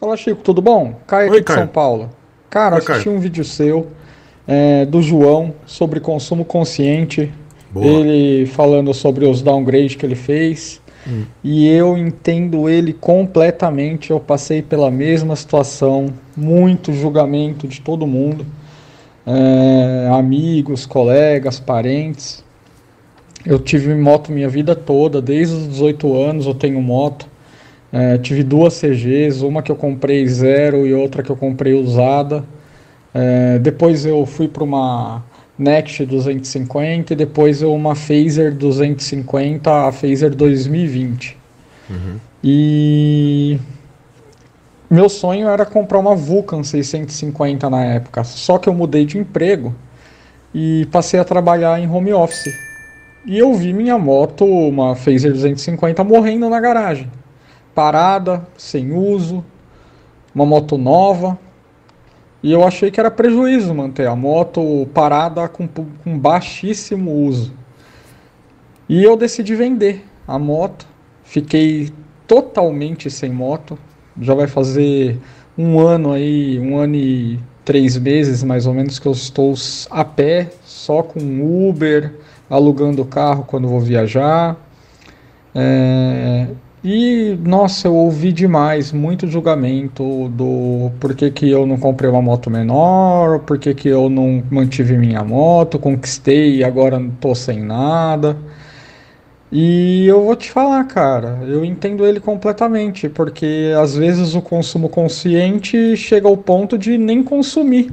Fala Chico, tudo bom? Caio aqui de São Paulo. Cara, Oi, assisti Caio. um vídeo seu é, do João sobre consumo consciente. Boa. Ele falando sobre os downgrades que ele fez. Hum. E eu entendo ele completamente. Eu passei pela mesma situação, muito julgamento de todo mundo. É, amigos, colegas, parentes. Eu tive moto minha vida toda, desde os 18 anos eu tenho moto. É, tive duas CGs, uma que eu comprei zero e outra que eu comprei usada. É, depois eu fui para uma Next 250 e depois eu uma Phaser 250, a Phaser 2020. Uhum. E meu sonho era comprar uma Vulcan 650 na época, só que eu mudei de emprego e passei a trabalhar em home office. E eu vi minha moto, uma Phaser 250, morrendo na garagem parada, sem uso, uma moto nova. E eu achei que era prejuízo manter a moto parada com, com baixíssimo uso. E eu decidi vender a moto. Fiquei totalmente sem moto. Já vai fazer um ano aí, um ano e três meses mais ou menos que eu estou a pé, só com Uber, alugando o carro quando vou viajar. É, e, nossa, eu ouvi demais, muito julgamento do por que, que eu não comprei uma moto menor, por que, que eu não mantive minha moto, conquistei e agora tô sem nada. E eu vou te falar, cara, eu entendo ele completamente, porque às vezes o consumo consciente chega ao ponto de nem consumir.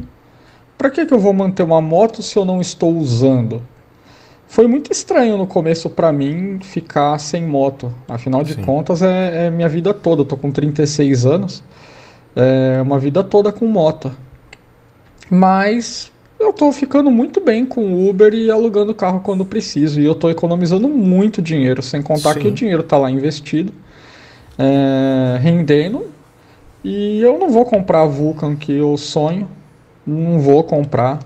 Para que, que eu vou manter uma moto se eu não estou usando? Foi muito estranho no começo para mim ficar sem moto. Afinal de Sim. contas, é, é, minha vida toda. Eu tô com 36 anos. É uma vida toda com moto. Mas eu tô ficando muito bem com Uber e alugando o carro quando preciso. E eu tô economizando muito dinheiro, sem contar Sim. que o dinheiro tá lá investido, é, rendendo. E eu não vou comprar a Vulcan que eu sonho. Não vou comprar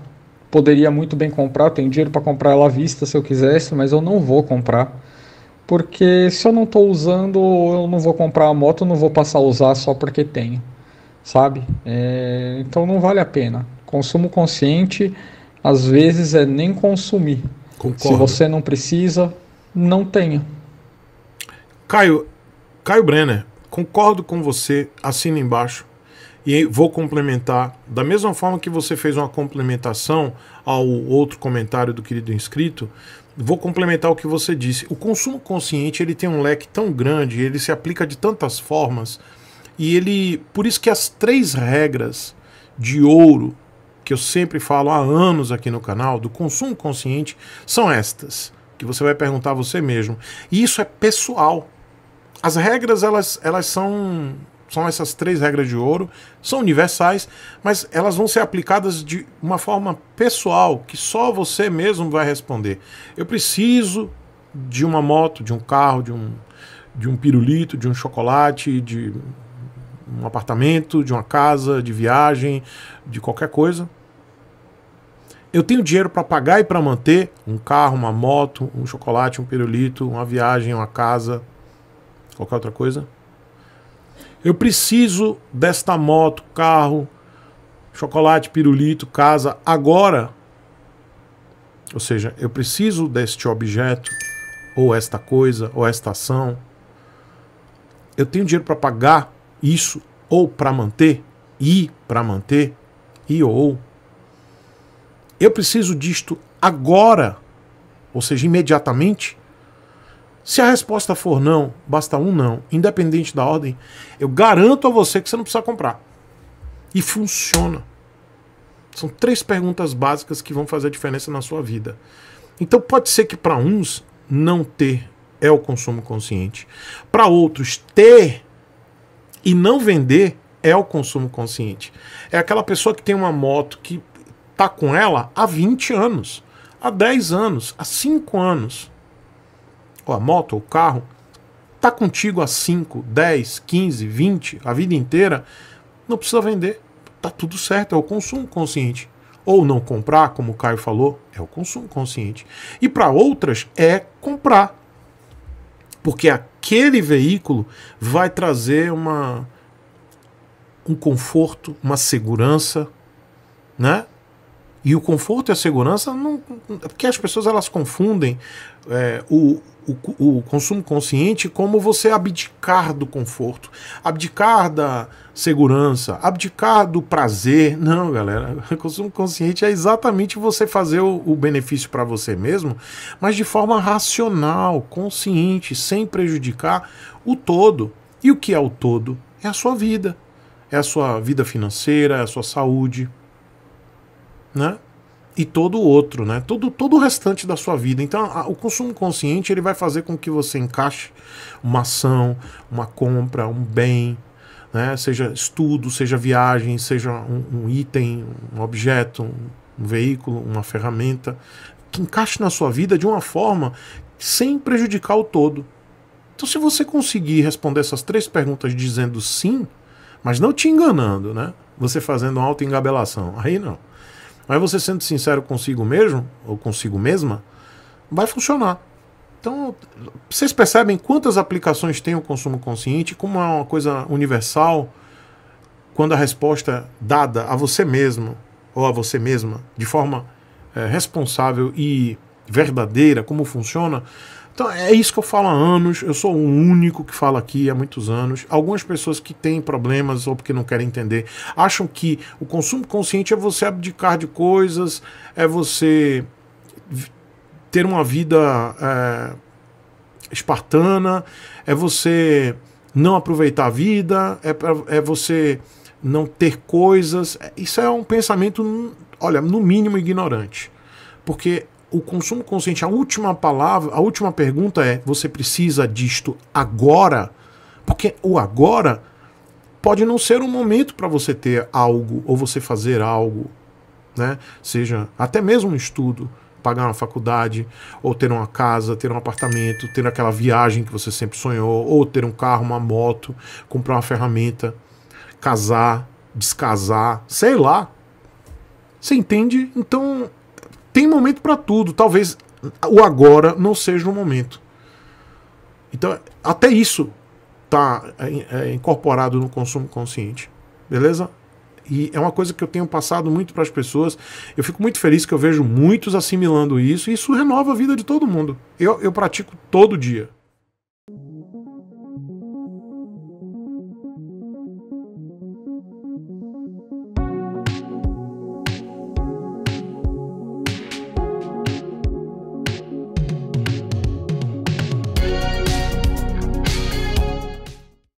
poderia muito bem comprar, tem tenho dinheiro para comprar ela à vista se eu quisesse, mas eu não vou comprar. Porque se eu não estou usando, eu não vou comprar a moto, eu não vou passar a usar só porque tenho, sabe? É, então não vale a pena. Consumo consciente, às vezes, é nem consumir. Concordo. Se você não precisa, não tenha. Caio, Caio Brenner, concordo com você, assina embaixo. E vou complementar, da mesma forma que você fez uma complementação ao outro comentário do querido inscrito, vou complementar o que você disse. O consumo consciente ele tem um leque tão grande, ele se aplica de tantas formas, e ele. Por isso que as três regras de ouro que eu sempre falo há anos aqui no canal, do consumo consciente, são estas, que você vai perguntar a você mesmo. E isso é pessoal. As regras, elas, elas são são essas três regras de ouro, são universais, mas elas vão ser aplicadas de uma forma pessoal, que só você mesmo vai responder. Eu preciso de uma moto, de um carro, de um, de um pirulito, de um chocolate, de um apartamento, de uma casa, de viagem, de qualquer coisa. Eu tenho dinheiro para pagar e para manter um carro, uma moto, um chocolate, um pirulito, uma viagem, uma casa, qualquer outra coisa. Eu preciso desta moto, carro, chocolate, pirulito, casa agora. Ou seja, eu preciso deste objeto, ou esta coisa, ou esta ação. Eu tenho dinheiro para pagar isso, ou para manter, e para manter, e ou. Eu preciso disto agora, ou seja, imediatamente. Se a resposta for não, basta um não, independente da ordem, eu garanto a você que você não precisa comprar. E funciona. São três perguntas básicas que vão fazer a diferença na sua vida. Então pode ser que para uns não ter é o consumo consciente. Para outros ter e não vender é o consumo consciente. É aquela pessoa que tem uma moto que tá com ela há 20 anos, há 10 anos, há 5 anos ou a moto, ou o carro, tá contigo há 5, 10, 15, 20, a vida inteira, não precisa vender. Tá tudo certo, é o consumo consciente. Ou não comprar, como o Caio falou, é o consumo consciente. E para outras é comprar. Porque aquele veículo vai trazer uma um conforto, uma segurança, né? E o conforto e a segurança não. É porque as pessoas elas confundem é, o, o, o, consumo consciente como você abdicar do conforto, abdicar da segurança, abdicar do prazer. Não, galera, o consumo consciente é exatamente você fazer o, o benefício para você mesmo, mas de forma racional, consciente, sem prejudicar o todo. E o que é o todo? É a sua vida. É a sua vida financeira, é a sua saúde, né? e todo o outro, né? Todo, todo o restante da sua vida. Então, a, o consumo consciente ele vai fazer com que você encaixe uma ação, uma compra, um bem, né? Seja estudo, seja viagem, seja um, um item, um objeto, um, um veículo, uma ferramenta, que encaixe na sua vida de uma forma sem prejudicar o todo. Então, se você conseguir responder essas três perguntas dizendo sim, mas não te enganando, né? Você fazendo uma engabelação, aí não. Mas você sendo sincero consigo mesmo, ou consigo mesma, vai funcionar. Então, vocês percebem quantas aplicações tem o consumo consciente, como é uma coisa universal, quando a resposta dada a você mesmo ou a você mesma de forma é, responsável e verdadeira, como funciona, então é isso que eu falo há anos, eu sou o único que fala aqui há muitos anos. Algumas pessoas que têm problemas ou porque não querem entender acham que o consumo consciente é você abdicar de coisas, é você ter uma vida é, espartana, é você não aproveitar a vida, é, pra, é você não ter coisas. Isso é um pensamento, olha, no mínimo ignorante. Porque o consumo consciente, a última palavra, a última pergunta é: você precisa disto agora? Porque o agora pode não ser um momento para você ter algo ou você fazer algo, né? Seja até mesmo um estudo, pagar uma faculdade, ou ter uma casa, ter um apartamento, ter aquela viagem que você sempre sonhou, ou ter um carro, uma moto, comprar uma ferramenta, casar, descasar, sei lá. Você entende? Então, tem momento para tudo. Talvez o agora não seja o momento. Então, até isso tá é, é, incorporado no consumo consciente. Beleza? E é uma coisa que eu tenho passado muito para as pessoas. Eu fico muito feliz que eu vejo muitos assimilando isso. E isso renova a vida de todo mundo. Eu, eu pratico todo dia.